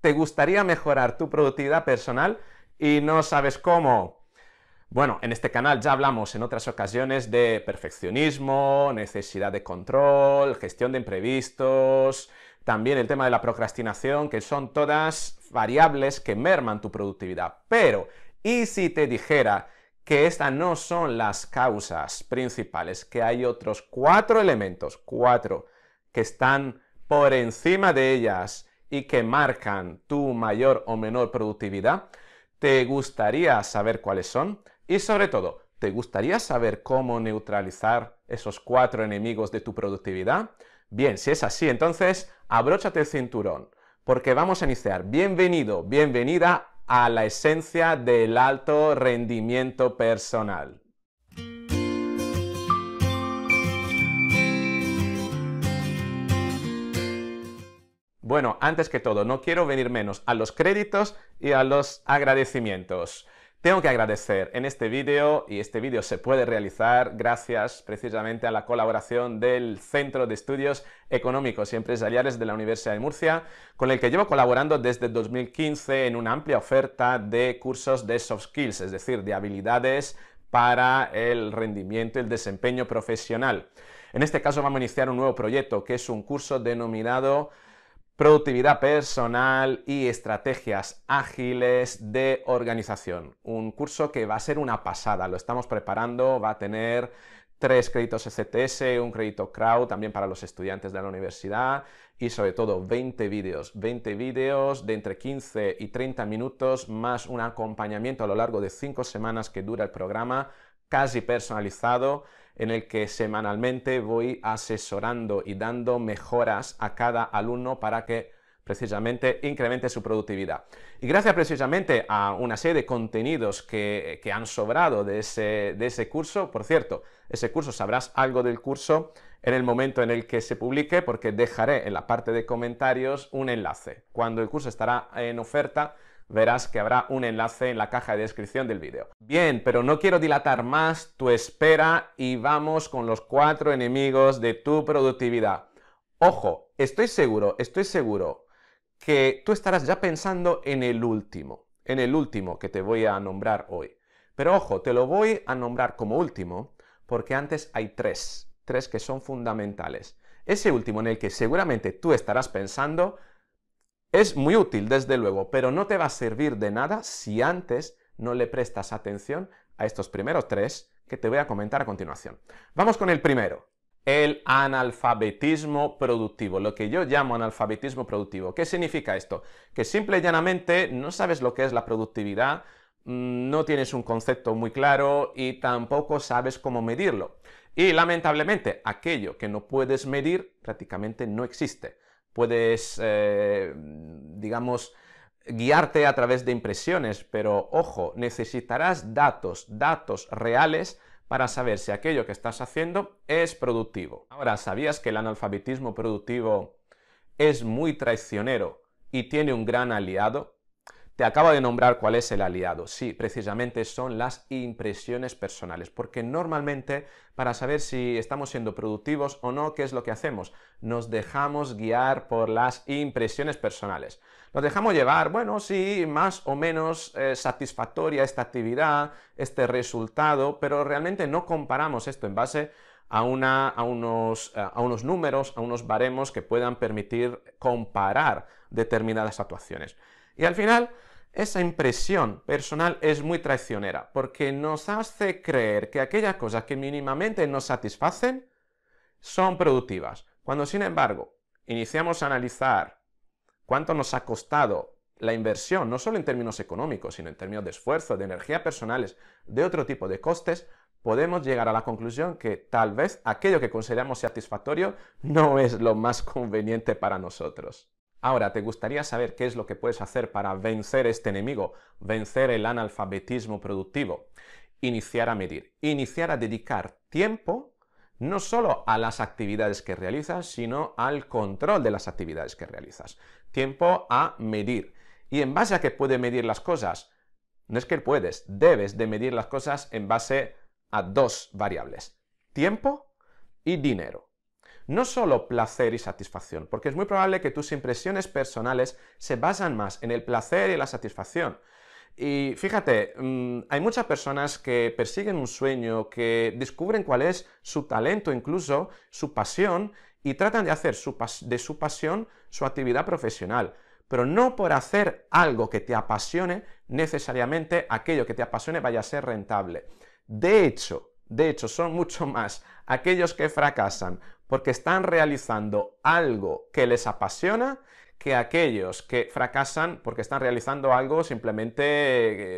te gustaría mejorar tu productividad personal y no sabes cómo. Bueno, en este canal ya hablamos en otras ocasiones de perfeccionismo, necesidad de control, gestión de imprevistos, también el tema de la procrastinación, que son todas variables que merman tu productividad. Pero, ¿y si te dijera que estas no son las causas principales, que hay otros cuatro elementos, cuatro, que están por encima de ellas y que marcan tu mayor o menor productividad? ¿Te gustaría saber cuáles son? Y sobre todo, ¿te gustaría saber cómo neutralizar esos cuatro enemigos de tu productividad? Bien, si es así, entonces abróchate el cinturón, porque vamos a iniciar. Bienvenido, bienvenida a la esencia del alto rendimiento personal. Bueno, antes que todo, no quiero venir menos a los créditos y a los agradecimientos. Tengo que agradecer en este vídeo, y este vídeo se puede realizar gracias precisamente a la colaboración del Centro de Estudios Económicos y Empresariales de la Universidad de Murcia, con el que llevo colaborando desde 2015 en una amplia oferta de cursos de soft skills, es decir, de habilidades para el rendimiento y el desempeño profesional. En este caso vamos a iniciar un nuevo proyecto, que es un curso denominado Productividad personal y estrategias ágiles de organización. Un curso que va a ser una pasada, lo estamos preparando, va a tener tres créditos ECTS, un crédito crowd también para los estudiantes de la universidad y sobre todo 20 vídeos, 20 vídeos de entre 15 y 30 minutos más un acompañamiento a lo largo de 5 semanas que dura el programa, casi personalizado en el que semanalmente voy asesorando y dando mejoras a cada alumno para que precisamente incremente su productividad. Y gracias precisamente a una serie de contenidos que, han sobrado de ese, de ese, curso, por cierto, ese curso sabrás algo del curso en el momento en el que se publique porque dejaré en la parte de comentarios un enlace. Cuando el curso estará en oferta, verás que habrá un enlace en la caja de descripción del vídeo. Bien, pero no quiero dilatar más tu espera y vamos con los cuatro enemigos de tu productividad. Ojo, estoy seguro, estoy seguro que tú estarás ya pensando en el último, en el último que te voy a nombrar hoy. Pero ojo, te lo voy a nombrar como último porque antes hay tres, tres que son fundamentales. Ese último en el que seguramente tú estarás pensando es muy útil, desde luego, pero no te va a servir de nada si antes no le prestas atención a estos primeros tres que te voy a comentar a continuación. Vamos con el primero, el analfabetismo productivo, lo que yo llamo analfabetismo productivo. ¿Qué significa esto? Que simple y llanamente no sabes lo que es la productividad, mm, no tienes un concepto muy claro y tampoco sabes cómo medirlo. Y lamentablemente, aquello que no puedes medir prácticamente no existe puedes, eh, digamos, guiarte a través de impresiones, pero ojo, necesitarás datos, datos reales para saber si aquello que estás haciendo es productivo. Ahora, ¿sabías que el analfabetismo productivo es muy traicionero y tiene un gran aliado? Te acabo de nombrar cuál es el aliado. Sí, precisamente son las impresiones personales, porque normalmente para saber si estamos siendo productivos o no, ¿qué es lo que hacemos? Nos dejamos guiar por las impresiones personales. Nos dejamos llevar, bueno, sí, más o menos eh, satisfactoria esta actividad, este resultado, pero realmente no comparamos esto en base a, unos, eh, a unos números, a unos baremos que puedan permitir comparar determinadas actuaciones. Y al final, esa impresión personal es muy traicionera porque nos hace creer que aquellas cosas que mínimamente nos satisfacen son productivas. Cuando sin embargo iniciamos a analizar cuánto nos ha costado la inversión, no solo en términos económicos, sino en términos de esfuerzo, de energía personales, de otro tipo de costes, podemos llegar a la conclusión que tal vez aquello que consideramos satisfactorio no es lo más conveniente para nosotros. Ahora, ¿te gustaría saber qué es lo que puedes hacer para vencer este enemigo, vencer el analfabetismo productivo? Iniciar a medir, iniciar a dedicar tiempo no solo a las actividades que realizas, sino al control de las actividades que realizas. Tiempo a medir. ¿Y en base a que puede medir las cosas? No es que puedes, debes de medir las cosas en base a dos variables, tiempo y dinero no solo placer y satisfacción, porque es muy probable que tus impresiones personales se basan más en el placer y la satisfacción. Y fíjate, mm, hay muchas personas que persiguen un sueño, que descubren cuál es su talento, incluso su pasión, y tratan de hacer de su pasión su actividad profesional. Pero no por hacer algo que te apasione, necesariamente aquello que te apasione vaya a ser rentable. De hecho, de hecho, son mucho más aquellos que fracasan porque están realizando algo que les apasiona que aquellos que fracasan porque están realizando algo simplemente,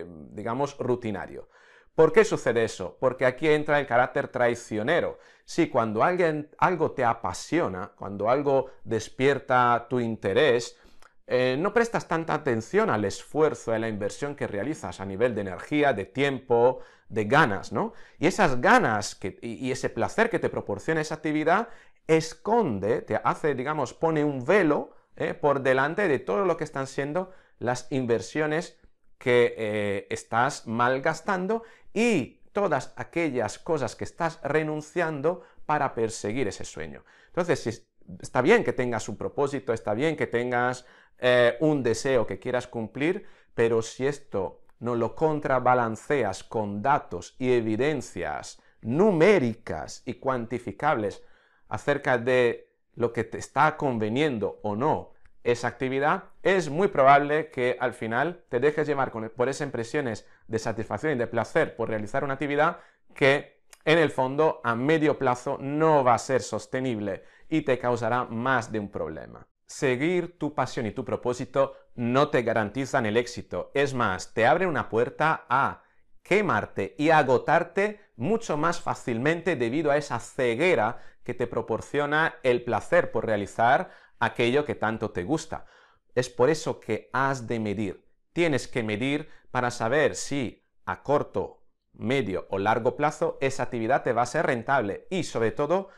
eh, digamos, rutinario. ¿Por qué sucede eso? Porque aquí entra el carácter traicionero. Si cuando alguien, algo te apasiona, cuando algo despierta tu interés, eh, no prestas tanta atención al esfuerzo, a la inversión que realizas a nivel de energía, de tiempo, de ganas, ¿no? Y esas ganas y, ese placer que te proporciona esa actividad esconde, te hace, digamos, pone un velo eh, por delante de todo lo que están siendo las inversiones que eh, estás malgastando y todas aquellas cosas que estás renunciando para perseguir ese sueño. Entonces, está bien que tengas un propósito, está bien que tengas eh, un deseo que quieras cumplir, pero si esto no lo contrabalanceas con datos y evidencias numéricas y cuantificables acerca de lo que te está conveniendo o no esa actividad, es muy probable que al final te dejes llevar e, por esas impresiones de satisfacción y de placer por realizar una actividad que en el fondo a medio plazo no va a ser sostenible y te causará más de un problema. Seguir tu pasión y tu propósito no te garantizan el éxito. Es más, te abre una puerta a quemarte y agotarte mucho más fácilmente debido a esa ceguera que te proporciona el placer por realizar aquello que tanto te gusta. Es por eso que has de medir. Tienes que medir para saber si a corto, medio o largo plazo esa actividad te va a ser rentable y sobre todo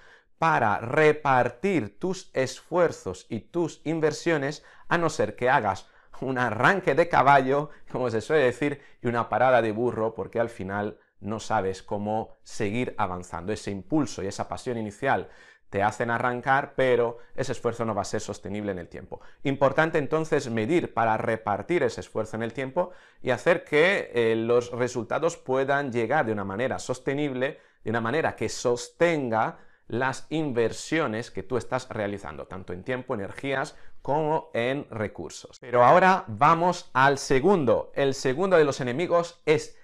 para repartir tus esfuerzos y tus inversiones, a no ser que hagas un arranque de caballo, como se suele decir, y una parada de burro, porque al final no sabes cómo seguir avanzando. Ese impulso y esa pasión inicial te hacen arrancar, pero ese esfuerzo no va a ser sostenible en el tiempo. Importante entonces medir para repartir ese esfuerzo en el tiempo y hacer que eh, los resultados puedan llegar de una manera sostenible, de una manera que sostenga las inversiones que tú estás realizando, tanto en tiempo, energías como en recursos. Pero ahora vamos al segundo. El segundo de los enemigos es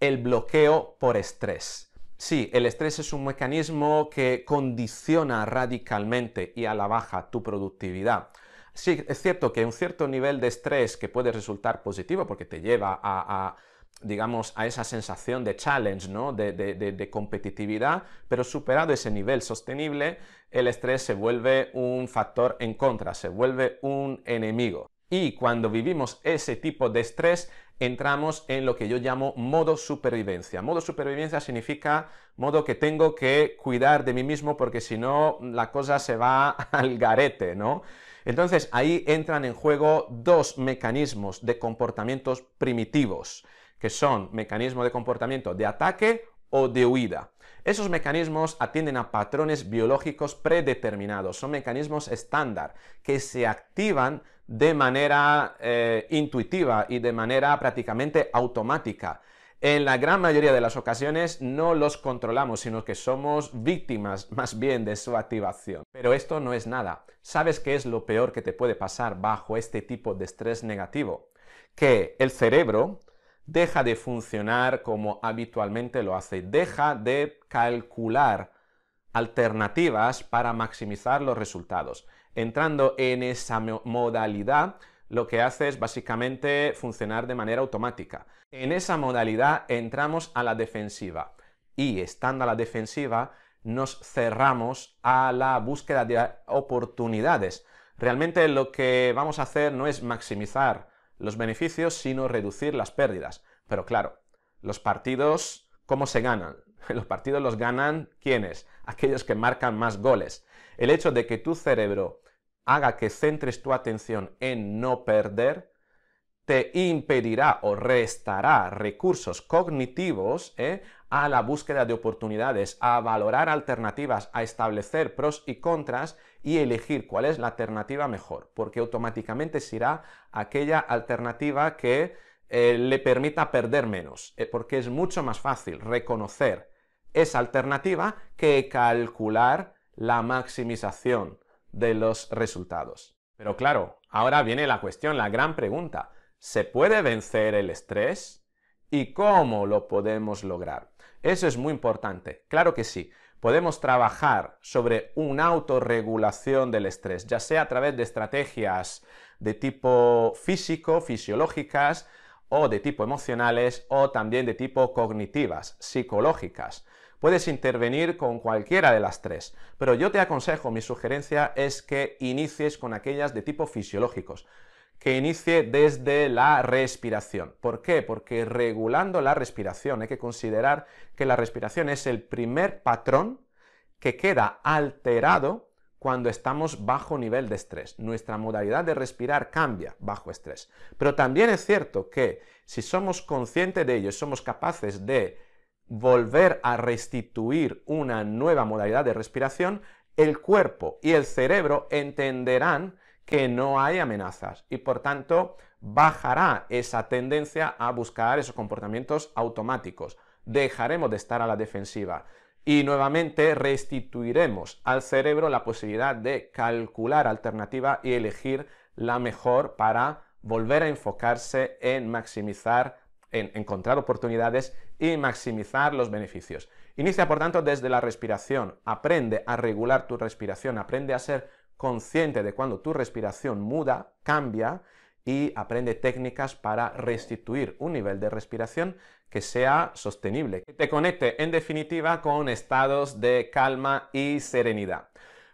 el bloqueo por estrés. Sí, el estrés es un mecanismo que condiciona radicalmente y a la baja tu productividad. Sí, es cierto que un cierto nivel de estrés que puede resultar positivo porque te lleva a, a digamos, a esa sensación de challenge, ¿no? de, competitividad, pero superado ese nivel sostenible, el estrés se vuelve un factor en contra, se vuelve un enemigo. Y cuando vivimos ese tipo de estrés, entramos en lo que yo llamo modo supervivencia. Modo supervivencia significa modo que tengo que cuidar de mí mismo porque si no, la cosa se va al garete, ¿no? Entonces ahí entran en juego dos mecanismos de comportamientos primitivos que son mecanismos de comportamiento de ataque o de huida. Esos mecanismos atienden a patrones biológicos predeterminados, son mecanismos estándar que se activan de manera eh, intuitiva y de manera prácticamente automática. En la gran mayoría de las ocasiones no los controlamos, sino que somos víctimas más bien de su activación. Pero esto no es nada. ¿Sabes qué es lo peor que te puede pasar bajo este tipo de estrés negativo? Que el cerebro deja de funcionar como habitualmente lo hace, deja de calcular alternativas para maximizar los resultados. Entrando en esa modalidad, lo que hace es básicamente funcionar de manera automática. En esa modalidad entramos a la defensiva y estando a la defensiva nos cerramos a la búsqueda de oportunidades. Realmente lo que vamos a hacer no es maximizar los beneficios, sino reducir las pérdidas. Pero claro, los partidos, ¿cómo se ganan? Los partidos los ganan ¿quiénes? Aquellos que marcan más goles. El hecho de que tu cerebro haga que centres tu atención en no perder, te impedirá o restará recursos cognitivos ¿eh? a la búsqueda de oportunidades, a valorar alternativas, a establecer pros y contras y elegir cuál es la alternativa mejor, porque automáticamente será aquella alternativa que eh, le permita perder menos, eh, porque es mucho más fácil reconocer esa alternativa que calcular la maximización de los resultados. Pero claro, ahora viene la cuestión, la gran pregunta. ¿Se puede vencer el estrés? ¿Y cómo lo podemos lograr? Eso es muy importante. Claro que sí. Podemos trabajar sobre una autorregulación del estrés, ya sea a través de estrategias de tipo físico, fisiológicas, o de tipo emocionales, o también de tipo cognitivas, psicológicas. Puedes intervenir con cualquiera de las tres, pero yo te aconsejo, mi sugerencia es que inicies con aquellas de tipo fisiológicos, que inicie desde la respiración. ¿Por qué? Porque regulando la respiración hay que considerar que la respiración es el primer patrón que queda alterado cuando estamos bajo nivel de estrés. Nuestra modalidad de respirar cambia bajo estrés. Pero también es cierto que si somos conscientes de ello, somos capaces de volver a restituir una nueva modalidad de respiración, el cuerpo y el cerebro entenderán que no hay amenazas y por tanto bajará esa tendencia a buscar esos comportamientos automáticos. Dejaremos de estar a la defensiva y nuevamente restituiremos al cerebro la posibilidad de calcular alternativa y elegir la mejor para volver a enfocarse en maximizar, en encontrar oportunidades y maximizar los beneficios. Inicia, por tanto, desde la respiración. Aprende a regular tu respiración, aprende a ser consciente de cuando tu respiración muda, cambia y aprende técnicas para restituir un nivel de respiración que sea sostenible, te conecte en definitiva con estados de calma y serenidad.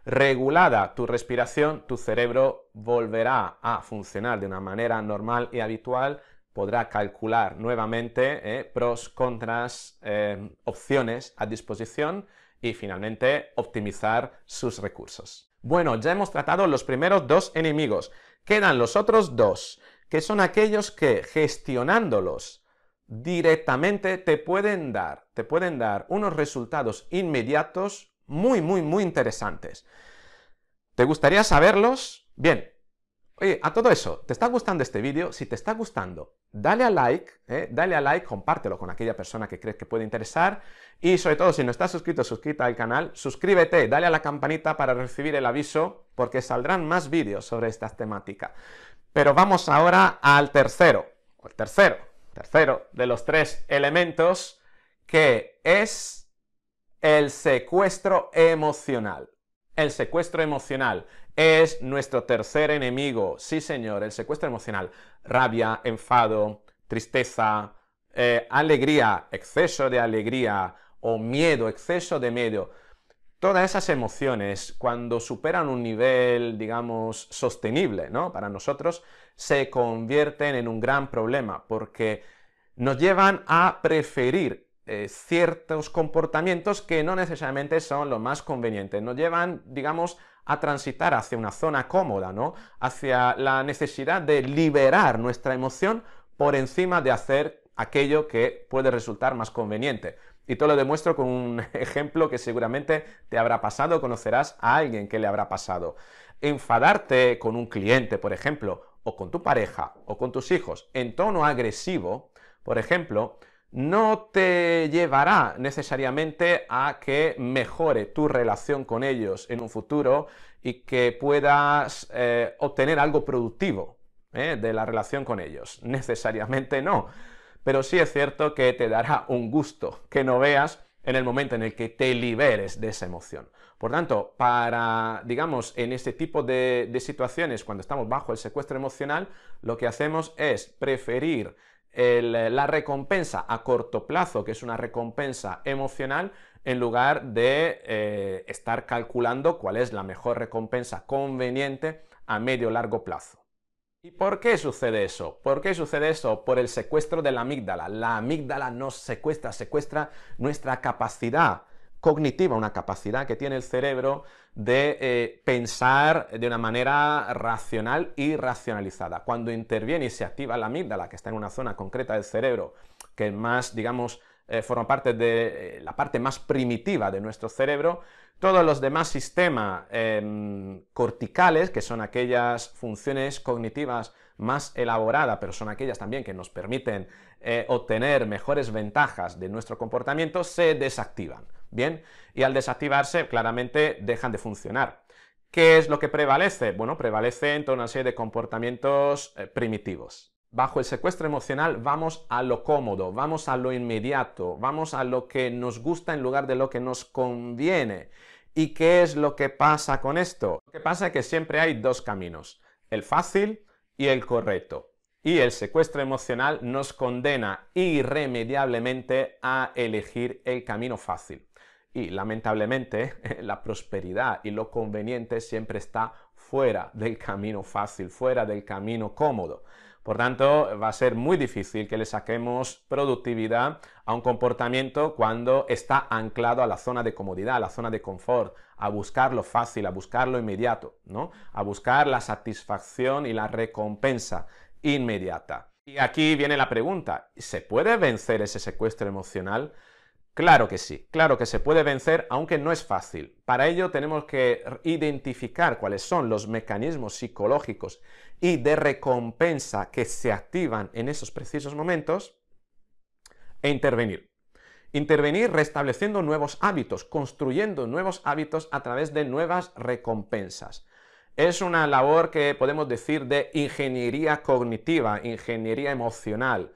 Regulada tu respiración, tu cerebro volverá a funcionar de una manera normal y habitual, podrá calcular nuevamente eh, pros, contras, eh, opciones a disposición y finalmente optimizar sus recursos. Bueno, ya hemos tratado los primeros dos enemigos. Quedan los otros dos, que son aquellos que gestionándolos directamente te pueden dar, te pueden dar unos resultados inmediatos muy, muy, muy interesantes. ¿Te gustaría saberlos? Bien, Oye, a todo eso, ¿te está gustando este vídeo? Si te está gustando, dale a like, eh, dale a like, compártelo con aquella persona que crees que puede interesar y sobre todo, si no estás suscrito, suscríbete al canal, suscríbete, dale a la campanita para recibir el aviso porque saldrán más vídeos sobre estas temáticas. Pero vamos ahora al tercero, el tercero, tercero de los tres elementos que es el secuestro emocional. El secuestro emocional. Es nuestro tercer enemigo. Sí, señor, el secuestro emocional. Rabia, enfado, tristeza, eh, alegría, exceso de alegría o miedo, exceso de miedo. Todas esas emociones, cuando superan un nivel, digamos, sostenible, ¿no? Para nosotros, se convierten en un gran problema porque nos llevan a preferir eh, ciertos comportamientos que no necesariamente son los más convenientes. Nos llevan, digamos, a transitar hacia una zona cómoda, ¿no? Hacia la necesidad de liberar nuestra emoción por encima de hacer aquello que puede resultar más conveniente. Y te lo demuestro con un ejemplo que seguramente te habrá pasado, conocerás a alguien que le habrá pasado. Enfadarte con un cliente, por ejemplo, o con tu pareja, o con tus hijos, en tono agresivo, por ejemplo, no te llevará necesariamente a que mejore tu relación con ellos en un futuro y que puedas eh, obtener algo productivo ¿eh? de la relación con ellos. Necesariamente no. Pero sí es cierto que te dará un gusto que no veas en el momento en el que te liberes de esa emoción. Por tanto, para, digamos, en este tipo de situaciones, cuando estamos bajo el secuestro emocional, lo que hacemos es preferir eh, la recompensa a corto plazo, que es una recompensa emocional, en lugar de eh, estar calculando cuál es la mejor recompensa conveniente a medio largo plazo. ¿Y por qué sucede eso? ¿Por qué sucede eso? Por el secuestro de la amígdala. La amígdala nos secuestra, secuestra nuestra capacidad cognitiva, una capacidad que tiene el cerebro de eh, pensar de una manera racional y racionalizada. Cuando interviene y se activa la amígdala, que está en una zona concreta del cerebro, que más, digamos, eh, forma parte de eh, la parte más primitiva de nuestro cerebro, todos los demás sistemas em, corticales, que son aquellas funciones cognitivas más elaboradas, pero son aquellas también que nos permiten obtener mejores ventajas de nuestro comportamiento, se desactivan. Bien, y al desactivarse claramente dejan de funcionar. ¿Qué es lo que prevalece? Bueno, en toda una serie de comportamientos eh, primitivos. Bajo el secuestro emocional vamos a lo cómodo, vamos a lo inmediato, vamos a lo que nos gusta en lugar de lo que nos conviene. ¿Y qué es lo que pasa con esto? Lo que pasa es que siempre hay dos caminos, el fácil y el correcto. Y el secuestro emocional nos condena irremediablemente a elegir el camino fácil. Y lamentablemente la prosperidad y lo conveniente siempre está fuera del camino fácil, fuera del camino cómodo. Por tanto, va a ser muy difícil que le saquemos productividad a un comportamiento cuando está anclado a la zona de comodidad, a la zona de confort, a buscar lo fácil, a buscar lo inmediato, ¿no? A buscar la satisfacción y la recompensa inmediata. Y aquí viene la pregunta, ¿se puede vencer ese secuestro emocional? Claro que sí, claro que se puede vencer, aunque no es fácil. Para ello tenemos que identificar cuáles son los mecanismos psicológicos y de recompensa que se activan en esos precisos momentos e intervenir. Intervenir restableciendo nuevos hábitos, construyendo nuevos hábitos a través de nuevas recompensas. Es una labor que podemos decir de ingeniería cognitiva, ingeniería emocional,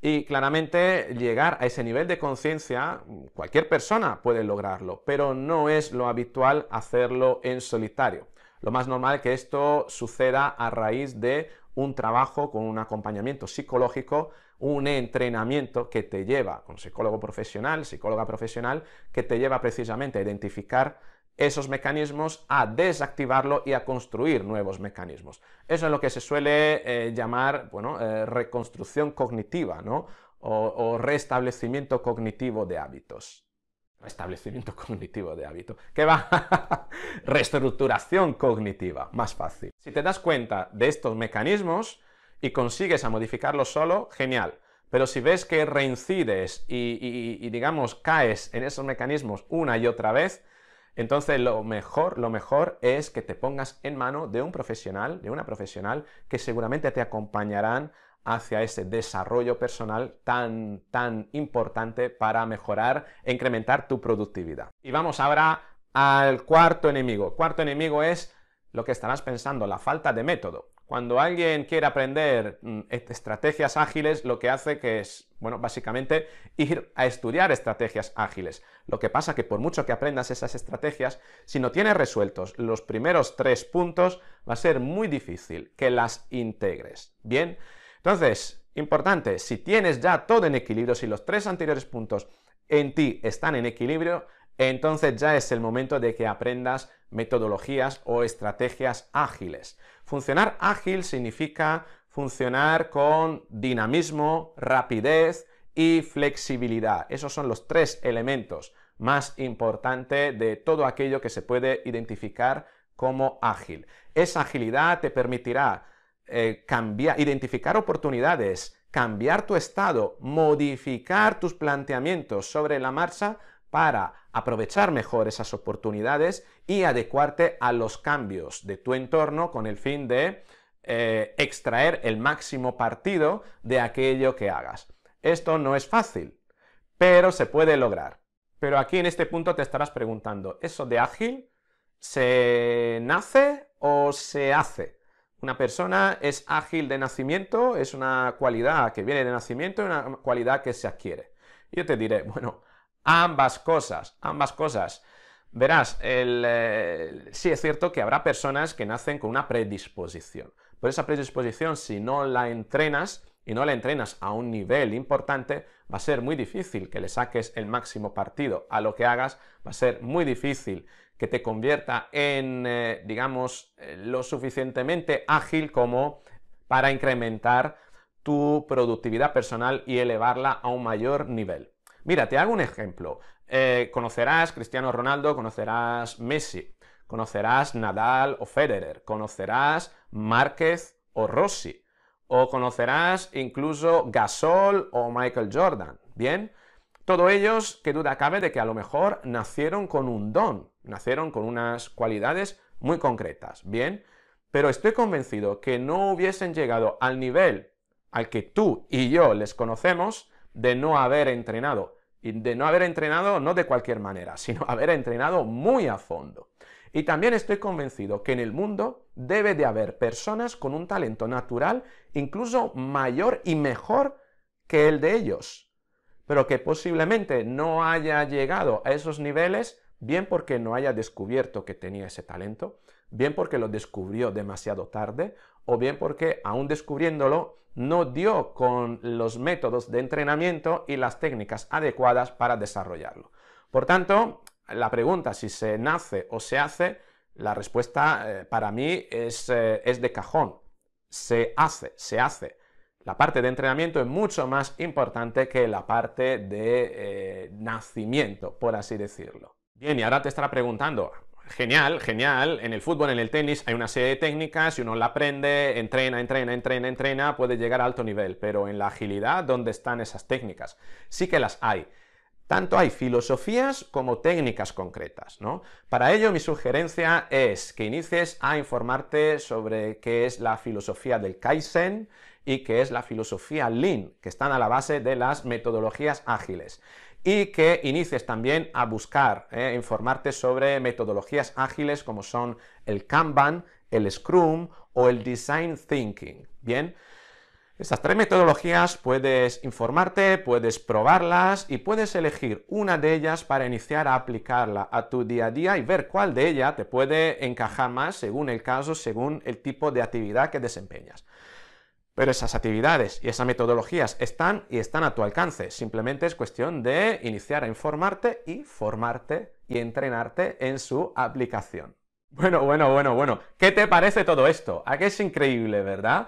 y claramente llegar a ese nivel de conciencia, cualquier persona puede lograrlo, pero no es lo habitual hacerlo en solitario. Lo más normal es que esto suceda a raíz de un trabajo con un acompañamiento psicológico, un entrenamiento que te lleva, un psicólogo profesional, psicóloga profesional, que te lleva precisamente a identificar esos mecanismos, a desactivarlo y a construir nuevos mecanismos. Eso es lo que se suele eh, llamar, bueno, eh, reconstrucción cognitiva, ¿no? O, restablecimiento cognitivo de hábitos. Restablecimiento cognitivo de hábitos. ¿Qué va? Reestructuración cognitiva, más fácil. Si te das cuenta de estos mecanismos y consigues a modificarlos solo, genial. Pero si ves que reincides y, y digamos, caes en esos mecanismos una y otra vez, entonces, lo mejor, lo mejor es que te pongas en mano de un profesional, de una profesional, que seguramente te acompañarán hacia ese desarrollo personal tan, tan importante para mejorar e incrementar tu productividad. Y vamos ahora al cuarto enemigo. Cuarto enemigo es lo que estarás pensando, la falta de método. Cuando alguien quiere aprender mm, estrategias ágiles, lo que hace que es, bueno, básicamente ir a estudiar estrategias ágiles. Lo que pasa que por mucho que aprendas esas estrategias, si no tienes resueltos los primeros tres puntos, va a ser muy difícil que las integres. Bien, entonces, importante, si tienes ya todo en equilibrio, si los tres anteriores puntos en ti están en equilibrio, entonces ya es el momento de que aprendas metodologías o estrategias ágiles. Funcionar ágil significa funcionar con dinamismo, rapidez y flexibilidad. Esos son los tres elementos más importantes de todo aquello que se puede identificar como ágil. Esa agilidad te permitirá eh, identificar oportunidades, cambiar tu estado, modificar tus planteamientos sobre la marcha para aprovechar mejor esas oportunidades y adecuarte a los cambios de tu entorno con el fin de eh, extraer el máximo partido de aquello que hagas. Esto no es fácil, pero se puede lograr. Pero aquí en este punto te estarás preguntando, ¿eso de ágil se nace o se hace? Una persona es ágil de nacimiento, es una cualidad que viene de nacimiento y una cualidad que se adquiere. Yo te diré, bueno, Ambas cosas, ambas cosas. Verás, eh, sí es cierto que habrá personas que nacen con una predisposición. Por esa predisposición, si no la entrenas y no la entrenas a un nivel importante, va a ser muy difícil que le saques el máximo partido a lo que hagas, va a ser muy difícil que te convierta en, eh, digamos, eh, lo suficientemente ágil como para incrementar tu productividad personal y elevarla a un mayor nivel. Mira, te hago un ejemplo. Eh, conocerás Cristiano Ronaldo, conocerás Messi, conocerás Nadal o Federer, conocerás Márquez o Rossi, o conocerás incluso Gasol o Michael Jordan. Bien, todos ellos, que duda cabe de que a lo mejor nacieron con un don, nacieron con unas cualidades muy concretas. Bien, pero estoy convencido que no hubiesen llegado al nivel al que tú y yo les conocemos de no haber entrenado y de no haber entrenado no de cualquier manera, sino haber entrenado muy a fondo. Y también estoy convencido que en el mundo debe de haber personas con un talento natural incluso mayor y mejor que el de ellos, pero que posiblemente no haya llegado a esos niveles bien porque no haya descubierto que tenía ese talento, bien porque lo descubrió demasiado tarde o bien porque, aún descubriéndolo, no dio con los métodos de entrenamiento y las técnicas adecuadas para desarrollarlo. Por tanto, la pregunta si se nace o se hace, la respuesta eh, para mí eh, es, de cajón. Se hace, se hace. La parte de entrenamiento es mucho más importante que la parte de eh, nacimiento, por así decirlo. Bien, y ahora te estará preguntando, genial, genial. En el fútbol, en el tenis, hay una serie de técnicas, si uno la aprende, entrena, entrena, entrena, entrena, puede llegar a alto nivel, pero en la agilidad, ¿dónde están esas técnicas? Sí que las hay. Tanto hay filosofías como técnicas concretas, ¿no? Para ello, mi sugerencia es que inicies a informarte sobre qué es la filosofía del Kaizen y qué es la filosofía Lean, que están a la base de las metodologías ágiles y que inicies también a buscar, eh, informarte sobre metodologías ágiles como son el Kanban, el Scrum o el Design Thinking. Bien, estas tres metodologías puedes informarte, puedes probarlas y puedes elegir una de ellas para iniciar a aplicarla a tu día a día y ver cuál de ellas te puede encajar más según el caso, según el tipo de actividad que desempeñas. Pero esas actividades y esas metodologías están y están a tu alcance. Simplemente es cuestión de iniciar a informarte y formarte y entrenarte en su aplicación. Bueno, bueno, bueno, bueno. ¿Qué te parece todo esto? ¿A qué es increíble, verdad?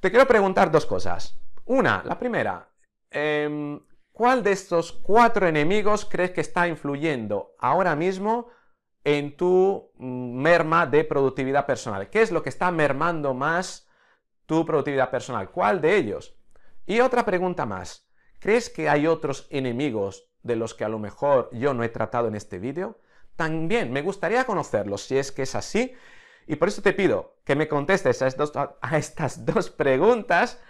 Te quiero preguntar dos cosas. Una, la primera. Em, ¿Cuál de estos cuatro enemigos crees que está influyendo ahora mismo en tu mm, merma de productividad personal? ¿Qué es lo que está mermando más? tu productividad personal. ¿Cuál de ellos? Y otra pregunta más. ¿Crees que hay otros enemigos de los que a lo mejor yo no he tratado en este vídeo? También me gustaría conocerlos si es que es así. Y por eso te pido que me contestes a, estas dos preguntas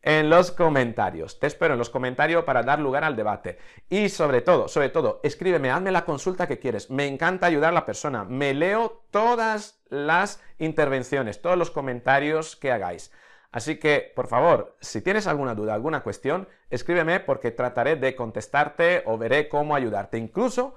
en los comentarios. Te espero en los comentarios para dar lugar al debate. Y sobre todo, sobre todo, escríbeme, hazme la consulta que quieres. Me encanta ayudar a la persona. Me leo todas las intervenciones, todos los comentarios que hagáis. Así que, por favor, si tienes alguna duda, alguna cuestión, escríbeme porque trataré de contestarte o veré cómo ayudarte. Incluso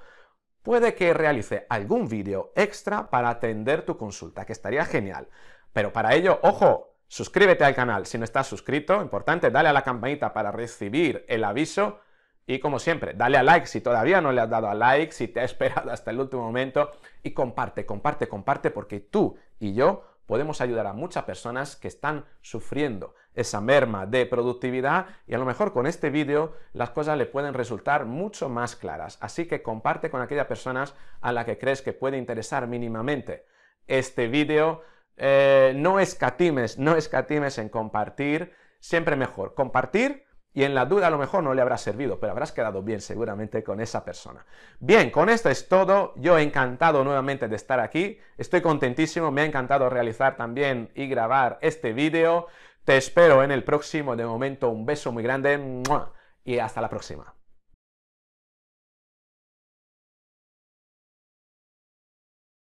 puede que realice algún vídeo extra para atender tu consulta, que estaría genial. Pero para ello, ojo, suscríbete al canal si no estás suscrito, importante, dale a la campanita para recibir el aviso y como siempre, dale a like si todavía no le has dado a like, si te ha esperado hasta el último momento y comparte, comparte, comparte porque tú y yo podemos ayudar a muchas personas que están sufriendo esa merma de productividad y a lo mejor con este vídeo las cosas le pueden resultar mucho más claras. Así que comparte con aquellas personas a las que crees que puede interesar mínimamente este vídeo. Eh, no escatimes, no escatimes en compartir, siempre mejor compartir y en la duda a lo mejor no le habrá servido, pero habrás quedado bien seguramente con esa persona. Bien, con esto es todo. Yo he encantado nuevamente de estar aquí. Estoy contentísimo, me ha encantado realizar también y grabar este vídeo. Te espero en el próximo. De momento, un beso muy grande y hasta la próxima.